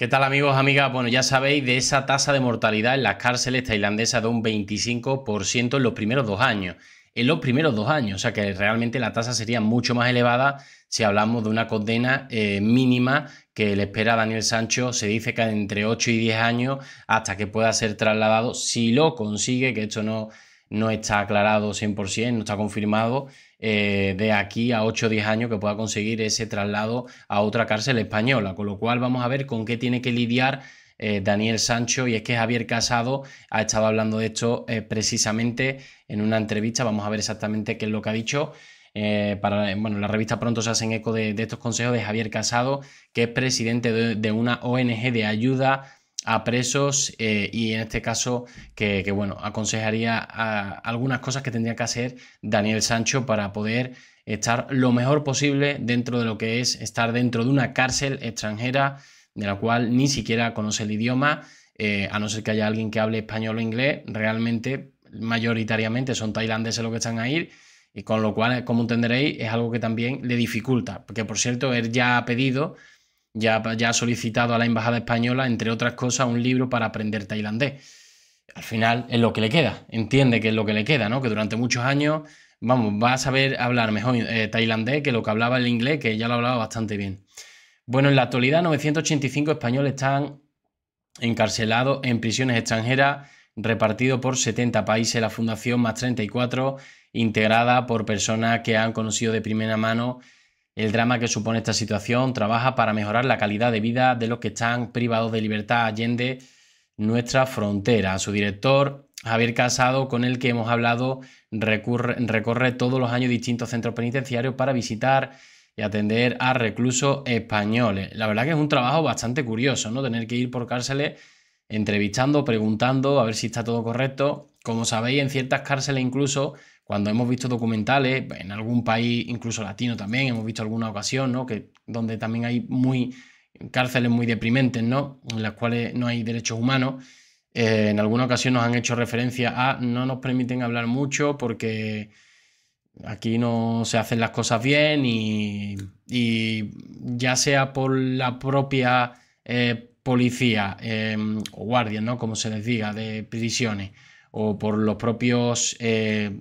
¿Qué tal amigos, amigas? Bueno, ya sabéis de esa tasa de mortalidad en las cárceles tailandesas de un 25% en los primeros dos años. En los primeros dos años, o sea que realmente la tasa sería mucho más elevada si hablamos de una condena eh, mínima que le espera a Daniel Sancho. Se dice que entre 8 y 10 años hasta que pueda ser trasladado, si lo consigue, que esto no no está aclarado 100%, no está confirmado, eh, de aquí a 8 o 10 años que pueda conseguir ese traslado a otra cárcel española. Con lo cual vamos a ver con qué tiene que lidiar eh, Daniel Sancho y es que Javier Casado ha estado hablando de esto eh, precisamente en una entrevista. Vamos a ver exactamente qué es lo que ha dicho. Eh, para, bueno, la revista pronto se hacen eco de, estos consejos de Javier Casado, que es presidente de una ONG de ayuda a presos eh, y en este caso que, bueno, aconsejaría ah, algunas cosas que tendría que hacer Daniel Sancho para poder estar lo mejor posible dentro de lo que es estar dentro de una cárcel extranjera de la cual ni siquiera conoce el idioma, eh, a no ser que haya alguien que hable español o inglés, realmente mayoritariamente son tailandeses los que están ahí y con lo cual, como entenderéis, es algo que también le dificulta, porque por cierto, él ya ha pedido ya, ha solicitado a la Embajada Española, entre otras cosas, un libro para aprender tailandés. Al final es lo que le queda, entiende que es lo que le queda, ¿no? Que durante muchos años, vamos, va a saber hablar mejor eh, tailandés que lo que hablaba el inglés, que ya lo hablaba bastante bien. Bueno, en la actualidad 985 españoles están encarcelados en prisiones extranjeras repartidos por 70 países, la Fundación más 34, integrada por personas que han conocido de primera mano el drama que supone esta situación trabaja para mejorar la calidad de vida de los que están privados de libertad allende nuestra frontera. Su director, Javier Casado, con el que hemos hablado, recorre todos los años distintos centros penitenciarios para visitar y atender a reclusos españoles. La verdad que es un trabajo bastante curioso, ¿no? Tener que ir por cárceles entrevistando, preguntando, a ver si está todo correcto como sabéis, en ciertas cárceles incluso, cuando hemos visto documentales, en algún país, incluso latino también, hemos visto alguna ocasión, ¿no? Que, donde también hay muy, cárceles muy deprimentes, ¿no? En las cuales no hay derechos humanos. Eh, en alguna ocasión nos han hecho referencia a no nos permiten hablar mucho porque aquí no se hacen las cosas bien y, ya sea por la propia eh, policía eh, o guardia, ¿no? Como se les diga, de prisiones o por los propios eh,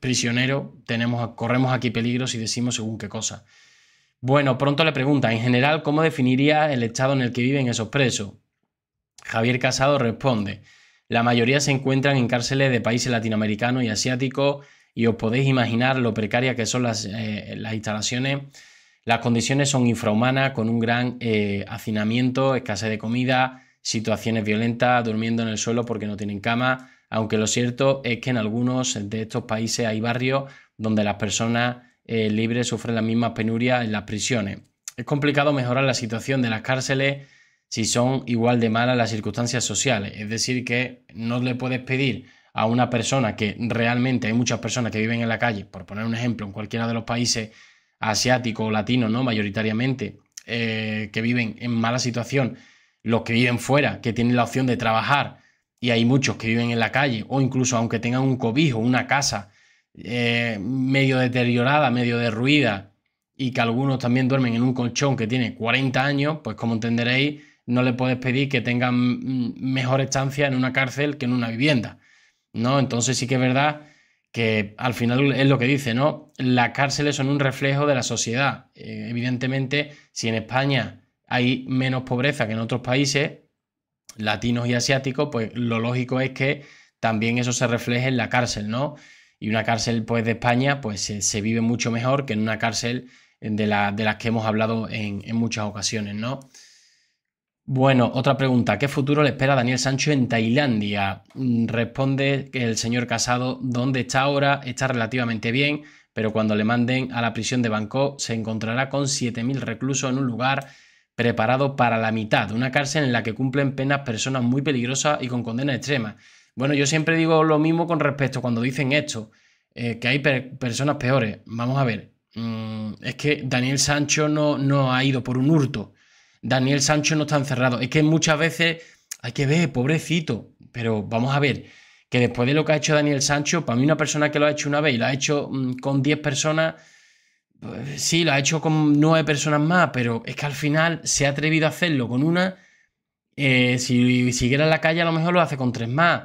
prisioneros, tenemos, corremos aquí peligros y decimos según qué cosa. Bueno, pronto le pregunta, en general, ¿cómo definiría el estado en el que viven esos presos? Javier Casado responde, la mayoría se encuentran en cárceles de países latinoamericanos y asiáticos y os podéis imaginar lo precaria que son eh, las, instalaciones. Las condiciones son infrahumanas, con un gran eh, hacinamiento, escasez de comida, situaciones violentas, durmiendo en el suelo porque no tienen cama, aunque lo cierto es que en algunos de estos países hay barrios donde las personas eh, libres sufren las mismas penurias en las prisiones. Es complicado mejorar la situación de las cárceles si son igual de malas las circunstancias sociales, es decir, que no le puedes pedir a una persona que realmente hay muchas personas que viven en la calle, por poner un ejemplo, en cualquiera de los países asiáticos o latinos, ¿no? Mayoritariamente, eh, que viven en mala situación, los que viven fuera, que tienen la opción de trabajar, y hay muchos que viven en la calle, o incluso aunque tengan un cobijo, una casa eh, medio deteriorada, medio derruida, y que algunos también duermen en un colchón que tiene 40 años, pues como entenderéis, no le puedes pedir que tengan mejor estancia en una cárcel que en una vivienda. ¿No? Entonces sí que es verdad que al final es lo que dice, ¿no? Las cárceles son un reflejo de la sociedad. Eh, evidentemente, si en España hay menos pobreza que en otros países latinos y asiáticos, pues lo lógico es que también eso se refleje en la cárcel, ¿no? Y una cárcel pues de España pues se, vive mucho mejor que en una cárcel de, la, de las que hemos hablado en, muchas ocasiones, ¿no? Bueno, otra pregunta. ¿Qué futuro le espera a Daniel Sancho en Tailandia? Mm, responde el señor Casado, ¿dónde está ahora? Está relativamente bien, pero cuando le manden a la prisión de Bangkok se encontrará con 7.000 reclusos en un lugar preparado para la mitad, una cárcel en la que cumplen penas personas muy peligrosas y con condena extrema. Bueno, yo siempre digo lo mismo con respecto cuando dicen esto, eh, que hay personas peores. Vamos a ver, mm, es que Daniel Sancho no, no ha ido por un hurto. Daniel Sancho no está encerrado. Es que muchas veces hay que ver, pobrecito, pero vamos a ver, que después de lo que ha hecho Daniel Sancho, para mí una persona que lo ha hecho una vez y lo ha hecho mm, con 10 personas, sí, lo ha hecho con nueve personas más, pero es que al final se ha atrevido a hacerlo con una. Eh, si siguiera en la calle, a lo mejor lo hace con tres más.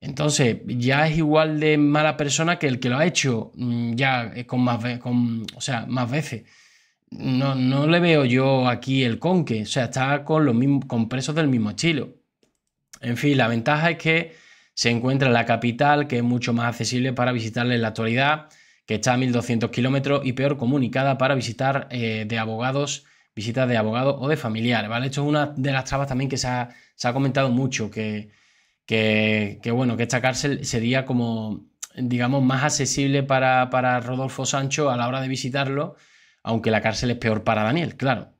Entonces, ya es igual de mala persona que el que lo ha hecho mm, ya eh, con más, con, o sea, más veces. No, no le veo yo aquí el conque. O sea, está con los mismos, con presos del mismo estilo. En fin, la ventaja es que se encuentra en la capital, que es mucho más accesible para visitarle en la actualidad que está a 1.200 kilómetros y peor comunicada para visitar eh, de abogados, visitas de abogados o de familiares, ¿vale? Esto es una de las trabas también que se ha, comentado mucho, que, que, bueno, que esta cárcel sería como, digamos, más accesible para, Rodolfo Sancho a la hora de visitarlo, aunque la cárcel es peor para Daniel, claro.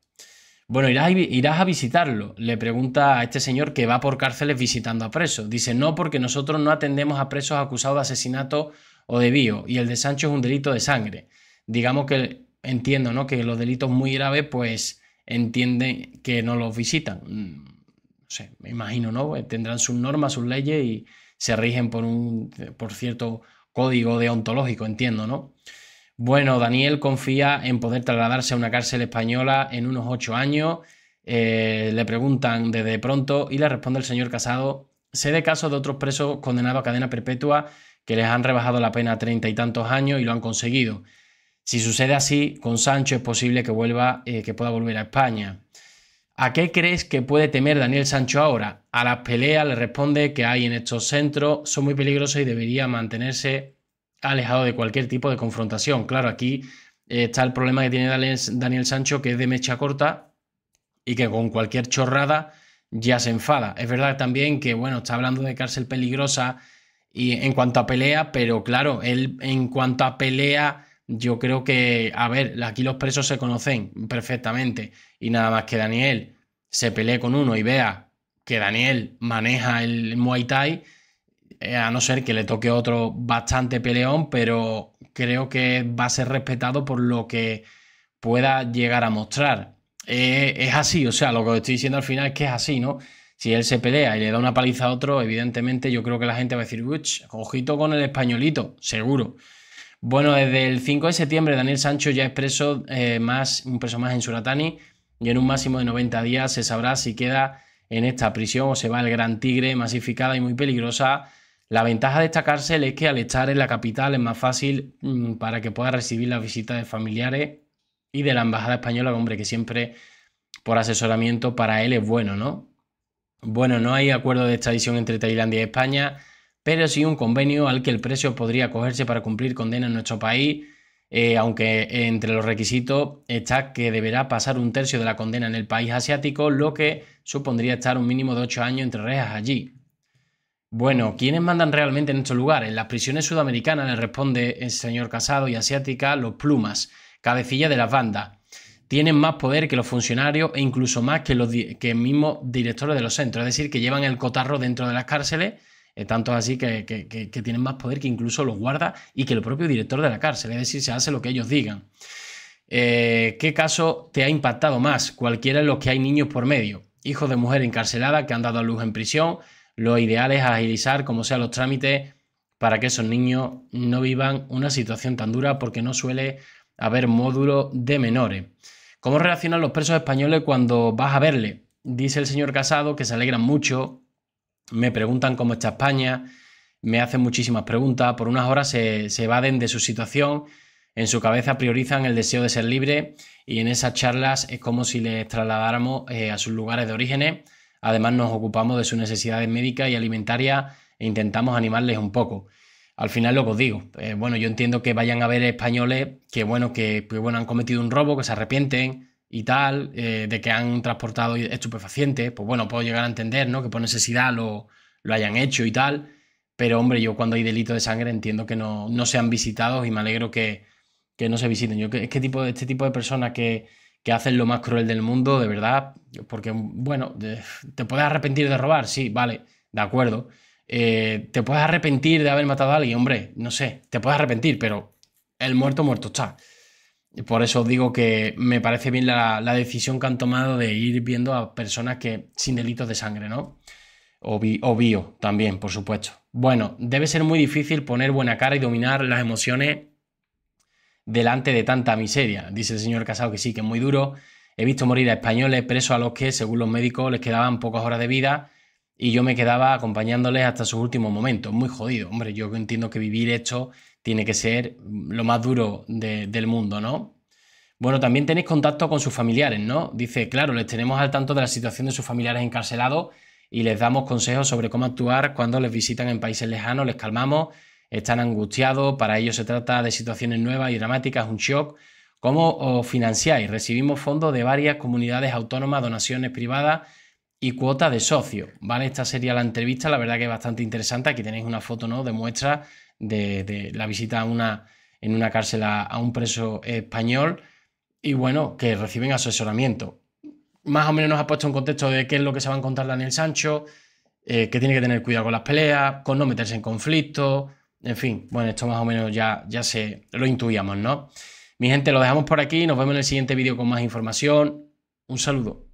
Bueno, irás, irás, a visitarlo, le pregunta a este señor que va por cárceles visitando a presos. Dice, no, porque nosotros no atendemos a presos acusados de asesinato o de Bío, y el de Sancho es un delito de sangre. Digamos que entiendo, ¿no? Que los delitos muy graves, pues entienden que no los visitan. Mm, no sé, me imagino, ¿no? Pues, tendrán sus normas, sus leyes y se rigen por un, por cierto código deontológico, entiendo, ¿no? Bueno, Daniel confía en poder trasladarse a una cárcel española en unos ocho años. Eh, le preguntan desde pronto y le responde el señor Casado, sé de casos de otros presos condenados a cadena perpetua que les han rebajado la pena treinta y tantos años y lo han conseguido. Si sucede así, con Sancho es posible que, vuelva, eh, que pueda volver a España. ¿A qué crees que puede temer Daniel Sancho ahora? A las peleas le responde que hay en estos centros, son muy peligrosos y debería mantenerse alejado de cualquier tipo de confrontación. Claro, aquí eh, está el problema que tiene Daniel Sancho, que es de mecha corta y que con cualquier chorrada ya se enfada. Es verdad también que, bueno, está hablando de cárcel peligrosa, y en cuanto a pelea, pero claro, él en cuanto a pelea, yo creo que, a ver, aquí los presos se conocen perfectamente y nada más que Daniel se pelee con uno y vea que Daniel maneja el Muay Thai, eh, a no ser que le toque otro bastante peleón, pero creo que va a ser respetado por lo que pueda llegar a mostrar. Eh, es así, o sea, lo que estoy diciendo al final es que es así, ¿no? si él se pelea y le da una paliza a otro, evidentemente yo creo que la gente va a decir, Uch, ojito con el españolito, seguro. Bueno, desde el 5 de septiembre Daniel Sancho ya es preso, eh, más, un preso más en Suratani y en un máximo de 90 días se sabrá si queda en esta prisión o se va el Gran Tigre, masificada y muy peligrosa. La ventaja de esta cárcel es que al estar en la capital es más fácil mm, para que pueda recibir las visitas de familiares y de la Embajada Española, hombre, que siempre por asesoramiento para él es bueno, ¿no? Bueno, no hay acuerdo de extradición entre Tailandia y España, pero sí un convenio al que el precio podría cogerse para cumplir condena en nuestro país, eh, aunque entre los requisitos está que deberá pasar un tercio de la condena en el país asiático, lo que supondría estar un mínimo de ocho años entre rejas allí. Bueno, ¿quiénes mandan realmente en estos lugares? En las prisiones sudamericanas, le responde el señor Casado y asiática, los plumas, cabecilla de las bandas, tienen más poder que los funcionarios e incluso más que los mismos directores de los centros, es decir, que llevan el cotarro dentro de las cárceles, eh, tanto así que, tienen más poder que incluso los guardas y que el propio director de la cárcel, es decir, se hace lo que ellos digan. Eh, ¿Qué caso te ha impactado más? Cualquiera de los que hay niños por medio, hijos de mujer encarcelada que han dado a luz en prisión, lo ideal es agilizar como sea los trámites para que esos niños no vivan una situación tan dura porque no suele a ver, módulo de menores. ¿Cómo reaccionan los presos españoles cuando vas a verle? Dice el señor Casado que se alegran mucho, me preguntan cómo está España, me hacen muchísimas preguntas, por unas horas se, se evaden de su situación, en su cabeza priorizan el deseo de ser libre y en esas charlas es como si les trasladáramos eh, a sus lugares de orígenes. Además nos ocupamos de sus necesidades médicas y alimentarias e intentamos animarles un poco al final lo que os digo, eh, bueno, yo entiendo que vayan a haber españoles que, bueno, que, pues, bueno, han cometido un robo, que se arrepienten y tal, eh, de que han transportado estupefacientes, pues bueno, puedo llegar a entender, ¿no? Que por necesidad lo, lo hayan hecho y tal, pero hombre, yo cuando hay delito de sangre entiendo que no, no sean visitados y me alegro que, que no se visiten. Yo, es que tipo, este tipo de personas que, que hacen lo más cruel del mundo, de verdad, porque, bueno, te puedes arrepentir de robar, sí, vale, de acuerdo eh, te puedes arrepentir de haber matado a alguien, hombre, no sé, te puedes arrepentir, pero el muerto muerto está. Por eso digo que me parece bien la, decisión que han tomado de ir viendo a personas que sin delitos de sangre, ¿no? O, también, por supuesto. Bueno, debe ser muy difícil poner buena cara y dominar las emociones delante de tanta miseria. Dice el señor Casado que sí, que es muy duro. He visto morir a españoles presos a los que, según los médicos, les quedaban pocas horas de vida y yo me quedaba acompañándoles hasta sus últimos momentos, muy jodido. Hombre, yo entiendo que vivir esto tiene que ser lo más duro del mundo, ¿no? Bueno, también tenéis contacto con sus familiares, ¿no? Dice, claro, les tenemos al tanto de la situación de sus familiares encarcelados y les damos consejos sobre cómo actuar cuando les visitan en países lejanos, les calmamos, están angustiados, para ellos se trata de situaciones nuevas y dramáticas, un shock. ¿Cómo os financiáis? Recibimos fondos de varias comunidades autónomas, donaciones privadas y cuota de socio, ¿vale? Esta sería la entrevista, la verdad que es bastante interesante. Aquí tenéis una foto, ¿no? De muestra de, la visita en una cárcel a, un preso español y bueno, que reciben asesoramiento. Más o menos nos ha puesto en contexto de qué es lo que se va a encontrar Daniel Sancho, eh, que tiene que tener cuidado con las peleas, con no meterse en conflicto en fin, bueno, esto más o menos ya, ya se lo intuíamos, ¿no? Mi gente, lo dejamos por aquí, nos vemos en el siguiente vídeo con más información. Un saludo.